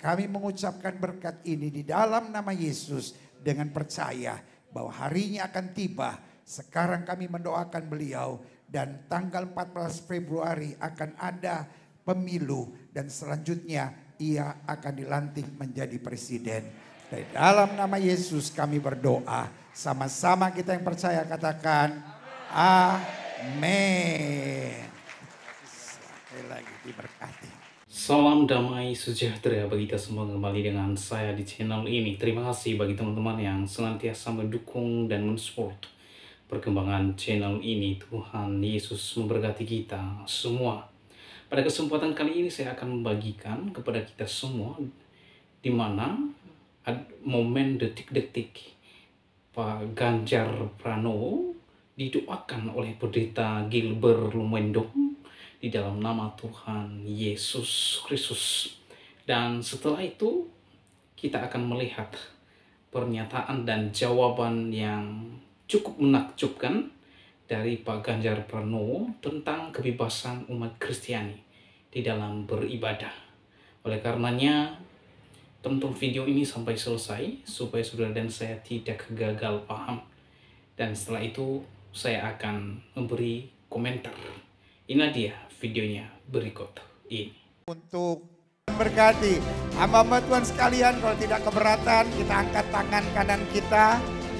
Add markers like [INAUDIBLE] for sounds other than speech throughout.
Kami mengucapkan berkat ini di dalam nama Yesus dengan percaya bahwa harinya akan tiba. Sekarang kami mendoakan beliau dan tanggal 14 Februari akan ada pemilu dan selanjutnya ia akan dilantik menjadi presiden. Di dalam nama Yesus kami berdoa. Sama-sama kita yang percaya katakan amin. Sekali lagi diberkati. Salam damai sejahtera bagi kita semua kembali dengan saya di channel ini. Terima kasih bagi teman-teman yang senantiasa mendukung dan mensupport perkembangan channel ini. Tuhan Yesus memberkati kita semua. Pada kesempatan kali ini saya akan membagikan kepada kita semua di mana momen detik-detik Pak Ganjar Pranowo didoakan oleh Pendeta Gilbert Lumendong di dalam nama Tuhan Yesus Kristus. Dan setelah itu kita akan melihat pernyataan dan jawaban yang cukup menakjubkan dari Pak Ganjar Pranowo tentang kebebasan umat Kristiani di dalam beribadah. Oleh karenanya, tonton video ini sampai selesai supaya saudara dan saya tidak gagal paham. Dan setelah itu, saya akan memberi komentar. Inilah dia videonya berikut ini. Untuk berkati, hamba Tuhan sekalian kalau tidak keberatan kita angkat tangan kanan kita.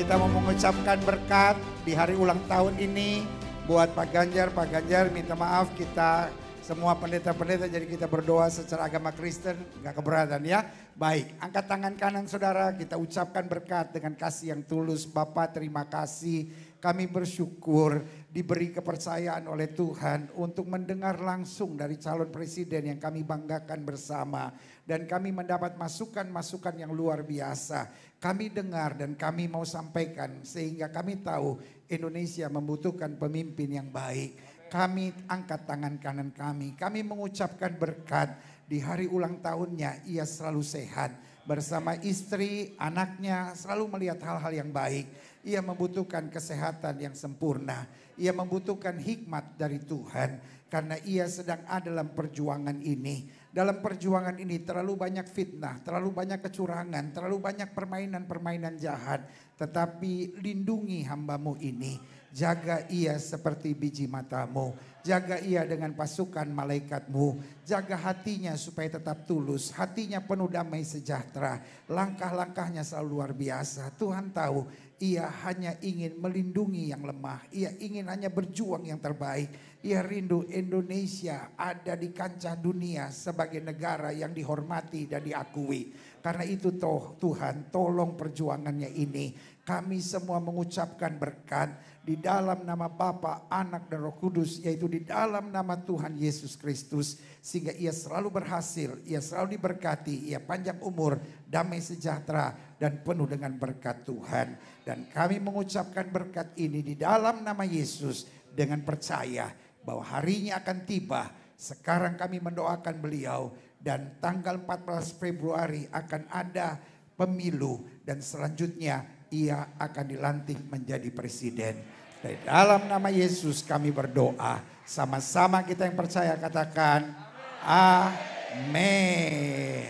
Kita mau mengucapkan berkat di hari ulang tahun ini buat Pak Ganjar. Pak Ganjar minta maaf kita semua pendeta-pendeta jadi kita berdoa secara agama Kristen nggak keberatan ya. Baik, angkat tangan kanan saudara, kita ucapkan berkat dengan kasih yang tulus. Bapak terima kasih, kami bersyukur diberi kepercayaan oleh Tuhan untuk mendengar langsung dari calon presiden yang kami banggakan bersama dan kami mendapat masukan-masukan yang luar biasa. Kami dengar dan kami mau sampaikan sehingga kami tahu Indonesia membutuhkan pemimpin yang baik. Kami angkat tangan kanan kami, kami mengucapkan berkat di hari ulang tahunnya ia selalu sehat bersama istri, anaknya, selalu melihat hal-hal yang baik. Ia membutuhkan kesehatan yang sempurna. Ia membutuhkan hikmat dari Tuhan karena ia sedang ada dalam perjuangan ini. Dalam perjuangan ini terlalu banyak fitnah, terlalu banyak kecurangan, terlalu banyak permainan-permainan jahat. Tetapi lindungi hambamu ini Jaga ia seperti biji matamu. Jaga ia dengan pasukan malaikatmu. Jaga hatinya supaya tetap tulus. Hatinya penuh damai sejahtera. Langkah-langkahnya selalu luar biasa. Tuhan tahu ia hanya ingin melindungi yang lemah. Ia ingin hanya berjuang yang terbaik. Ia rindu Indonesia ada di kancah dunia sebagai negara yang dihormati dan diakui. Karena itu toh Tuhan tolong perjuangannya ini. Kami semua mengucapkan berkat di dalam nama Bapa, Anak dan Roh Kudus, yaitu di dalam nama Tuhan Yesus Kristus, sehingga ia selalu berhasil, ia selalu diberkati, ia panjang umur, damai sejahtera, dan penuh dengan berkat Tuhan. Dan kami mengucapkan berkat ini di dalam nama Yesus dengan percaya bahwa harinya akan tiba. Sekarang kami mendoakan beliau dan tanggal 14 Februari akan ada pemilu dan selanjutnya ia akan dilantik menjadi presiden. Dari dalam nama Yesus kami berdoa. Sama-sama kita yang percaya katakan amin.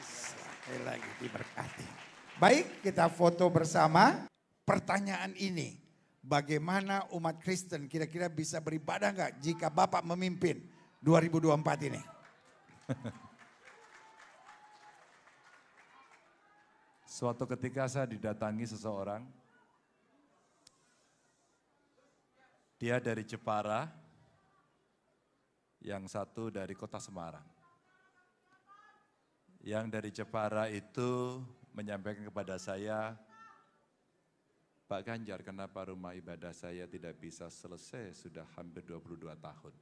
Sekali lagi diberkati. Baik kita foto bersama pertanyaan ini. Bagaimana umat Kristen kira-kira bisa beribadah nggak jika Bapak memimpin 2024 ini? Suatu ketika saya didatangi seseorang Dia dari Jepara, yang satu dari kota Semarang. Yang dari Jepara itu menyampaikan kepada saya, Pak Ganjar, kenapa rumah ibadah saya tidak bisa selesai sudah hampir 22 tahun?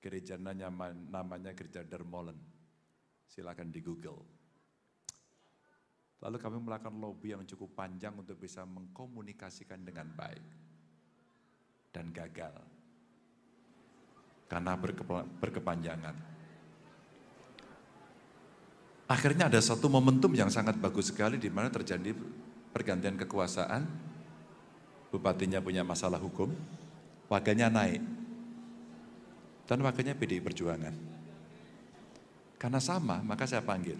Gereja namanya Gereja Dermolen. Silakan di Google. Lalu kami melakukan lobby yang cukup panjang untuk bisa mengkomunikasikan dengan baik dan gagal karena berkepanjangan. Akhirnya ada satu momentum yang sangat bagus sekali di mana terjadi pergantian kekuasaan, bupatinya punya masalah hukum, wakilnya naik, dan wakilnya PDI Perjuangan. Karena sama, maka saya panggil.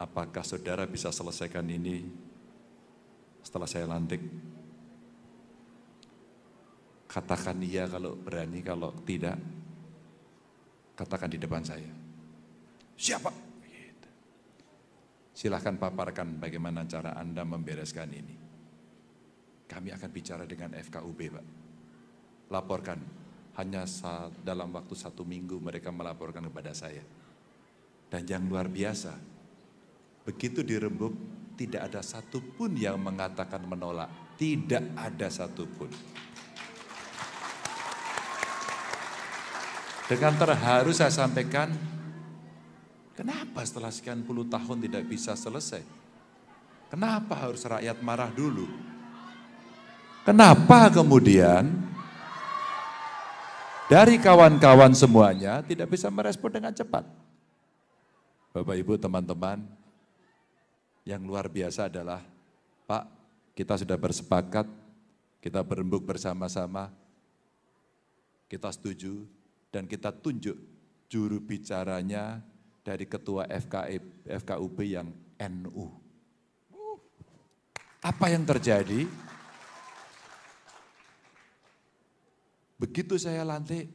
Apakah saudara bisa selesaikan ini setelah saya lantik? Katakan iya kalau berani, kalau tidak, katakan di depan saya. Siapa? Gitu. Silahkan paparkan bagaimana cara Anda membereskan ini. Kami akan bicara dengan FKUB, Pak. Laporkan. Hanya dalam waktu satu minggu mereka melaporkan kepada saya. Dan yang luar biasa, begitu dirembuk, tidak ada satupun yang mengatakan menolak. Tidak ada satupun. Dengan terharu saya sampaikan, kenapa setelah sekian puluh tahun tidak bisa selesai? Kenapa harus rakyat marah dulu? Kenapa kemudian dari kawan-kawan semuanya tidak bisa merespon dengan cepat? Bapak Ibu, teman-teman, yang luar biasa adalah Pak, kita sudah bersepakat, kita berembuk bersama-sama, kita setuju dan kita tunjuk juru bicaranya dari ketua FKI, FKUB yang NU. Apa yang terjadi? Begitu saya lantik,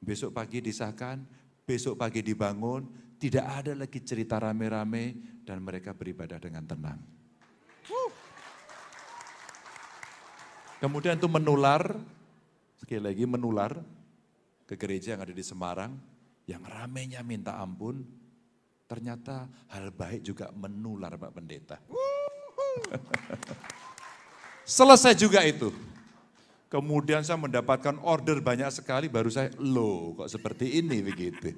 besok pagi disahkan, besok pagi dibangun, tidak ada lagi cerita rame-rame dan mereka beribadah dengan tenang. Kemudian itu menular, sekali lagi menular ke gereja yang ada di Semarang, yang ramenya minta ampun, ternyata hal baik juga menular Pak Pendeta. [LAUGHS] Selesai juga itu. Kemudian saya mendapatkan order banyak sekali, baru saya, loh kok seperti ini begitu.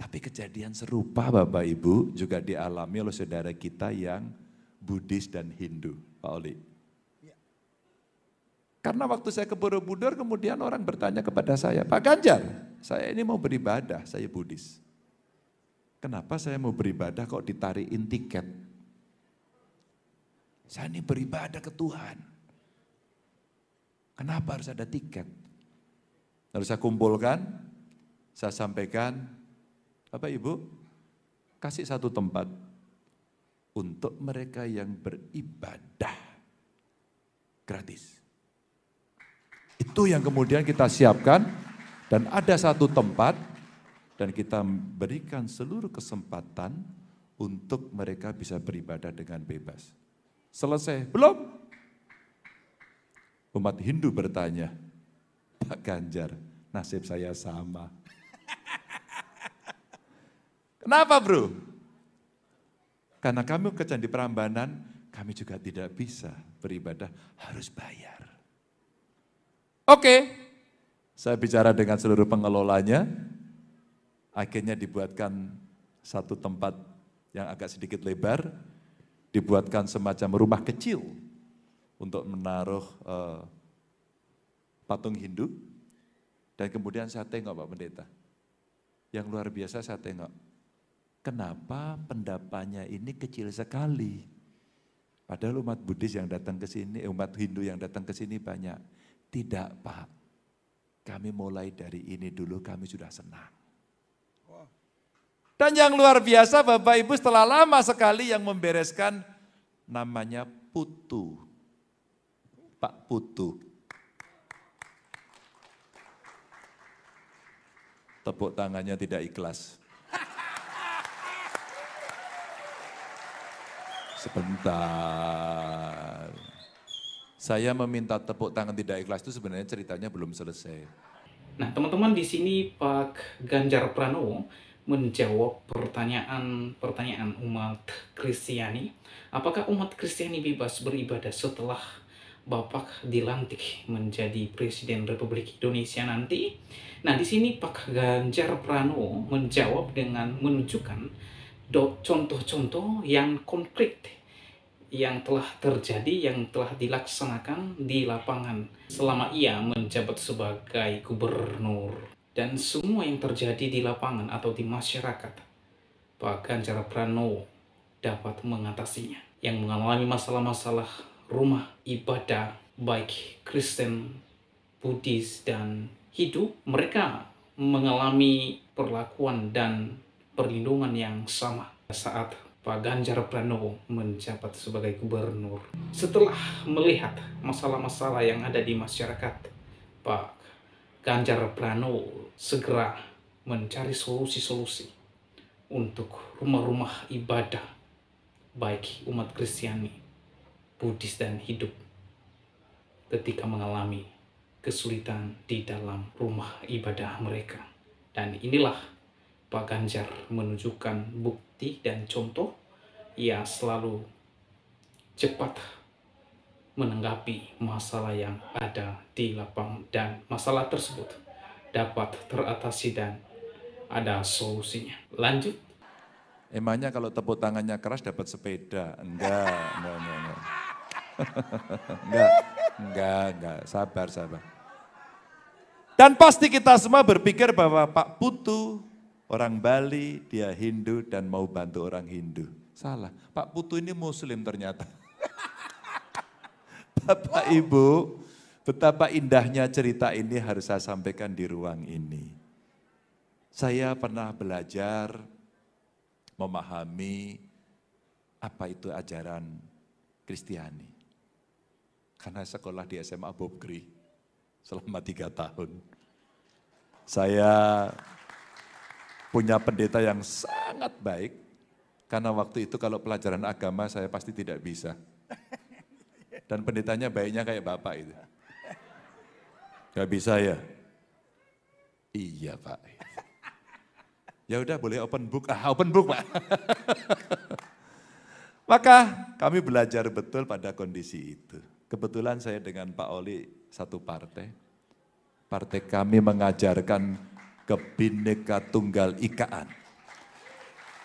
Tapi kejadian serupa Bapak Ibu juga dialami oleh saudara kita yang Buddhis dan Hindu, Pak Oli. Karena waktu saya ke Borobudur kemudian orang bertanya kepada saya, Pak Ganjar, saya ini mau beribadah, saya Buddhis. Kenapa saya mau beribadah kok ditarikin tiket? Saya ini beribadah ke Tuhan. Kenapa harus ada tiket? Harus saya kumpulkan, saya sampaikan, Bapak Ibu, kasih satu tempat untuk mereka yang beribadah gratis. Itu yang kemudian kita siapkan dan ada satu tempat dan kita berikan seluruh kesempatan untuk mereka bisa beribadah dengan bebas. Selesai? Belum. Umat Hindu bertanya, Pak Ganjar, nasib saya sama. [LAUGHS] Kenapa bro? Karena kami kerja perambanan, kami juga tidak bisa beribadah, harus bayar. Oke, saya bicara dengan seluruh pengelolanya, akhirnya dibuatkan satu tempat yang agak sedikit lebar, dibuatkan semacam rumah kecil untuk menaruh uh, patung Hindu. Dan kemudian saya tengok Pak Pendeta. Yang luar biasa saya tengok. Kenapa pendapatnya ini kecil sekali? Padahal umat Buddhis yang datang ke sini, eh, umat Hindu yang datang ke sini banyak. Tidak Pak, kami mulai dari ini dulu kami sudah senang. Dan yang luar biasa Bapak Ibu setelah lama sekali yang membereskan namanya Putu. Pak Putu. Tepuk tangannya tidak ikhlas. Sebentar. Saya meminta tepuk tangan tidak ikhlas itu sebenarnya ceritanya belum selesai. Nah, teman-teman di sini Pak Ganjar Pranowo menjawab pertanyaan-pertanyaan umat Kristiani. Apakah umat Kristiani bebas beribadah setelah Bapak dilantik menjadi Presiden Republik Indonesia nanti? Nah, di sini Pak Ganjar Pranowo menjawab dengan menunjukkan contoh-contoh yang konkret yang telah terjadi, yang telah dilaksanakan di lapangan selama ia menjabat sebagai gubernur. Dan semua yang terjadi di lapangan atau di masyarakat, Pak Ganjar Pranowo dapat mengatasinya. Yang mengalami masalah-masalah rumah ibadah, baik Kristen, Buddhis, dan Hindu, mereka mengalami perlakuan dan perlindungan yang sama saat Pak Ganjar Pranowo menjabat sebagai gubernur. Setelah melihat masalah-masalah yang ada di masyarakat, Pak Ganjar Pranowo segera mencari solusi-solusi untuk rumah-rumah ibadah baik umat Kristiani, Buddhis dan hidup ketika mengalami kesulitan di dalam rumah ibadah mereka. Dan inilah Pak Ganjar menunjukkan bukti bukti dan contoh, ia selalu cepat menanggapi masalah yang ada di lapang dan masalah tersebut dapat teratasi dan ada solusinya. Lanjut. Emangnya kalau tepuk tangannya keras dapat sepeda? Enggak, enggak, enggak. Enggak, [LAUGHS] enggak, enggak, enggak. sabar, sabar. Dan pasti kita semua berpikir bahwa Pak Putu Orang Bali, dia Hindu dan mau bantu orang Hindu. Salah, Pak Putu ini Muslim ternyata. [LAUGHS] Bapak wow. Ibu, betapa indahnya cerita ini harus saya sampaikan di ruang ini. Saya pernah belajar memahami apa itu ajaran Kristiani. Karena sekolah di SMA Bob Gri selama tiga tahun. Saya punya pendeta yang sangat baik, karena waktu itu kalau pelajaran agama saya pasti tidak bisa. Dan pendetanya baiknya kayak bapak itu. Gak bisa ya? Iya pak. Ya udah boleh open book, ah open book pak. [LAUGHS] Maka kami belajar betul pada kondisi itu. Kebetulan saya dengan Pak Oli satu partai. Partai kami mengajarkan kebineka tunggal ikaan.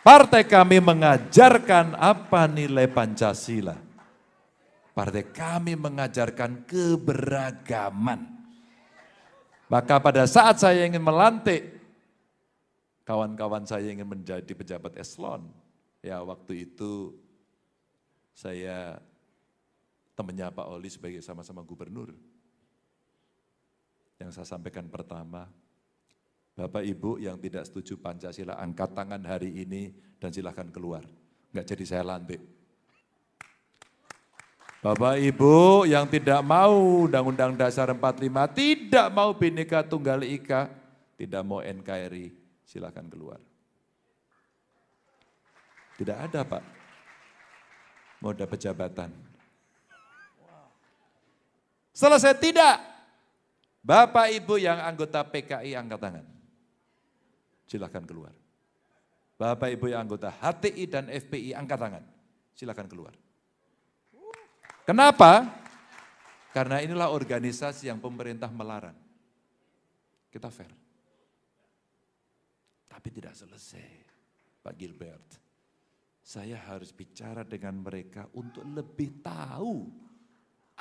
Partai kami mengajarkan apa nilai Pancasila. Partai kami mengajarkan keberagaman. Maka pada saat saya ingin melantik, kawan-kawan saya ingin menjadi pejabat eslon. Ya waktu itu saya temannya Pak Oli sebagai sama-sama gubernur. Yang saya sampaikan pertama, Bapak Ibu yang tidak setuju Pancasila angkat tangan hari ini dan silahkan keluar. Enggak jadi saya lantik. Bapak Ibu yang tidak mau Undang-Undang Dasar 45, tidak mau Bhinneka Tunggal Ika, tidak mau NKRI, silahkan keluar. Tidak ada Pak, mau dapat jabatan. Selesai tidak, Bapak Ibu yang anggota PKI angkat tangan silahkan keluar. Bapak Ibu yang anggota HTI dan FPI angkat tangan, silahkan keluar. Kenapa? Karena inilah organisasi yang pemerintah melarang. Kita fair. Tapi tidak selesai, Pak Gilbert. Saya harus bicara dengan mereka untuk lebih tahu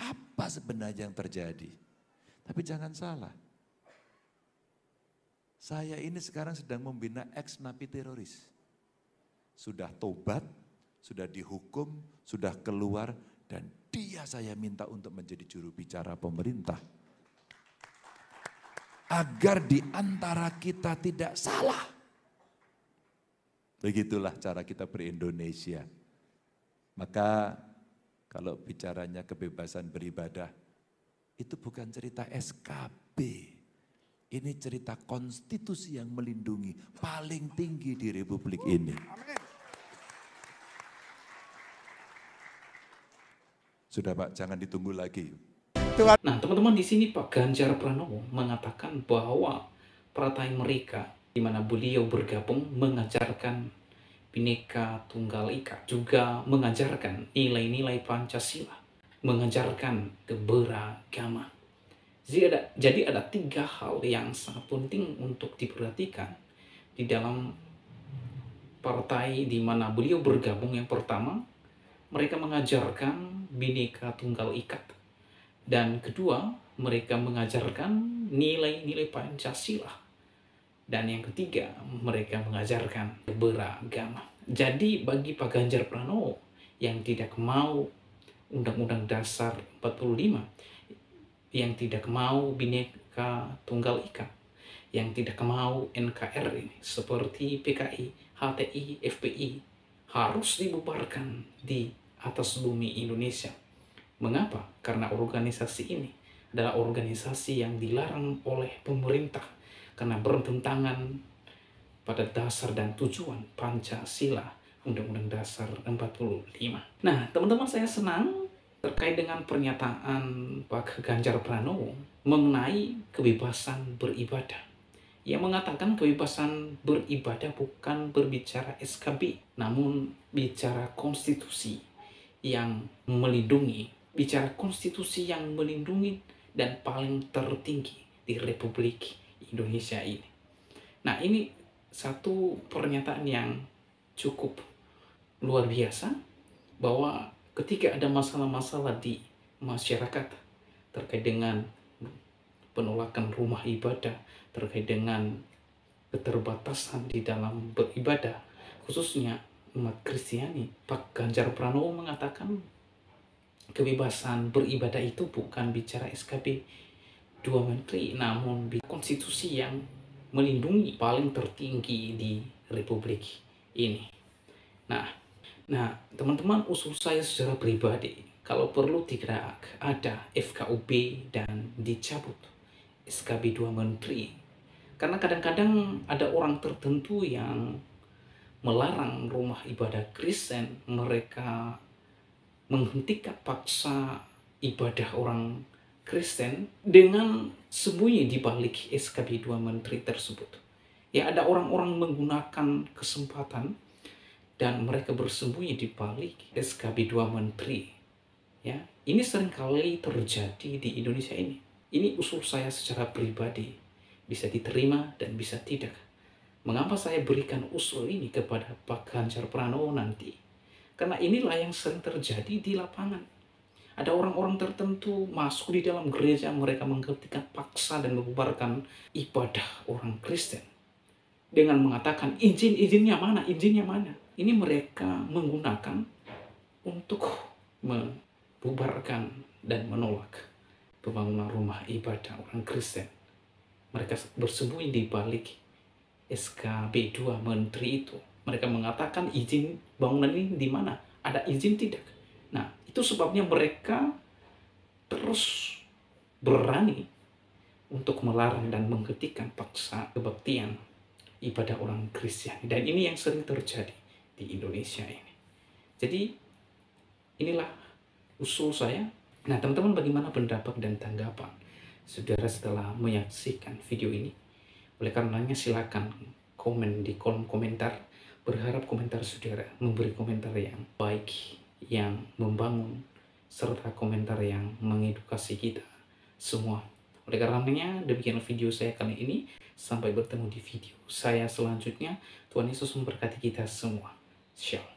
apa sebenarnya yang terjadi. Tapi jangan salah, saya ini sekarang sedang membina ex napi teroris. Sudah tobat, sudah dihukum, sudah keluar, dan dia saya minta untuk menjadi juru bicara pemerintah. Agar di antara kita tidak salah. Begitulah cara kita berindonesia. Maka kalau bicaranya kebebasan beribadah, itu bukan cerita SKB. Ini cerita konstitusi yang melindungi paling tinggi di republik ini. Sudah Pak, jangan ditunggu lagi. Nah, teman-teman di sini Pak Ganjar Pranowo mengatakan bahwa partai mereka di mana beliau bergabung mengajarkan Bhinneka Tunggal Ika, juga mengajarkan nilai-nilai Pancasila, mengajarkan keberagaman. Jadi ada, jadi ada tiga hal yang sangat penting untuk diperhatikan di dalam partai di mana beliau bergabung. Yang pertama, mereka mengajarkan bineka tunggal ikat. Dan kedua, mereka mengajarkan nilai-nilai Pancasila. Dan yang ketiga, mereka mengajarkan beragama. Jadi bagi Pak Ganjar Pranowo yang tidak mau Undang-Undang Dasar 45, yang tidak mau bineka tunggal ika, yang tidak mau NKRI seperti PKI, HTI, FPI harus dibubarkan di atas bumi Indonesia. Mengapa? Karena organisasi ini adalah organisasi yang dilarang oleh pemerintah karena bertentangan pada dasar dan tujuan Pancasila Undang-Undang Dasar 45. Nah, teman-teman saya senang terkait dengan pernyataan Pak Ganjar Pranowo mengenai kebebasan beribadah. Ia mengatakan kebebasan beribadah bukan berbicara SKB, namun bicara konstitusi yang melindungi, bicara konstitusi yang melindungi dan paling tertinggi di Republik Indonesia ini. Nah, ini satu pernyataan yang cukup luar biasa bahwa ketika ada masalah-masalah di masyarakat terkait dengan penolakan rumah ibadah, terkait dengan keterbatasan di dalam beribadah, khususnya umat Kristiani. Pak Ganjar Pranowo mengatakan kebebasan beribadah itu bukan bicara SKB dua menteri, namun konstitusi yang melindungi paling tertinggi di Republik ini. Nah, Nah, teman-teman, usul saya secara pribadi, kalau perlu digerak, ada FKUB dan dicabut SKB 2 Menteri. Karena kadang-kadang ada orang tertentu yang melarang rumah ibadah Kristen, mereka menghentikan paksa ibadah orang Kristen dengan sembunyi di balik SKB 2 Menteri tersebut. Ya ada orang-orang menggunakan kesempatan dan mereka bersembunyi di balik SKB 2 menteri. Ya, ini seringkali terjadi di Indonesia ini. Ini usul saya secara pribadi, bisa diterima dan bisa tidak. Mengapa saya berikan usul ini kepada Pak Ganjar Pranowo nanti? Karena inilah yang sering terjadi di lapangan. Ada orang-orang tertentu masuk di dalam gereja, mereka menghentikan paksa dan membubarkan ibadah orang Kristen dengan mengatakan izin-izinnya mana, izinnya mana. Ini mereka menggunakan untuk membubarkan dan menolak pembangunan rumah ibadah orang Kristen. Mereka bersembunyi di balik SKB 2 menteri itu. Mereka mengatakan izin bangunan ini di mana? Ada izin tidak? Nah, itu sebabnya mereka terus berani untuk melarang dan menghentikan paksa kebaktian ibadah orang Kristen dan ini yang sering terjadi di Indonesia ini. Jadi inilah usul saya. Nah, teman-teman bagaimana pendapat dan tanggapan saudara setelah menyaksikan video ini? Oleh karenanya silakan komen di kolom komentar. Berharap komentar saudara memberi komentar yang baik, yang membangun serta komentar yang mengedukasi kita semua. Oleh karenanya, demikian video saya kali ini. Sampai bertemu di video saya selanjutnya. Tuhan Yesus memberkati kita semua. Shalom.